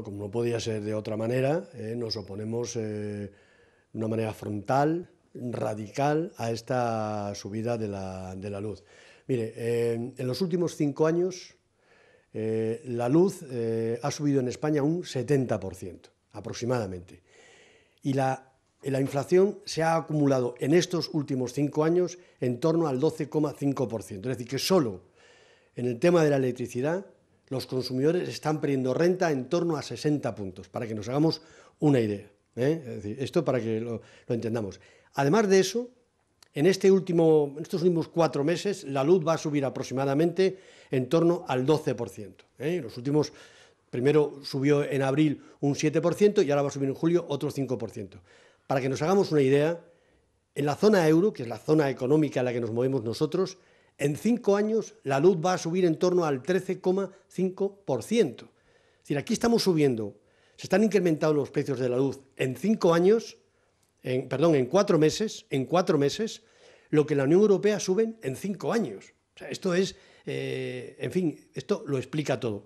como no podía ser de otra manera, eh, nos oponemos eh, de una manera frontal, radical, a esta subida de la, luz. Mire, eh, en los últimos cinco años la luz ha subido en España un 70% aproximadamente. Y la, la inflación se ha acumulado en estos últimos cinco años en torno al 12,5%. Es decir, que solo en el tema de la electricidad los consumidores están perdiendo renta en torno a 60 puntos, para que nos hagamos una idea. ¿eh? esto para que lo, entendamos. Además de eso, en este último, estos últimos cuatro meses la luz va a subir aproximadamente en torno al 12%. ¿eh? Los últimos, primero subió en abril un 7% y ahora va a subir en julio otro 5%. Para que nos hagamos una idea, en la zona euro, que es la zona económica en la que nos movemos nosotros, en cinco años la luz va a subir en torno al 13,5%. Es decir, aquí estamos subiendo. Se están incrementando los precios de la luz en cinco años, en, perdón, en cuatro meses, en cuatro meses, lo que la Unión Europea suben en cinco años. O sea, esto es, eh, en fin, esto lo explica todo.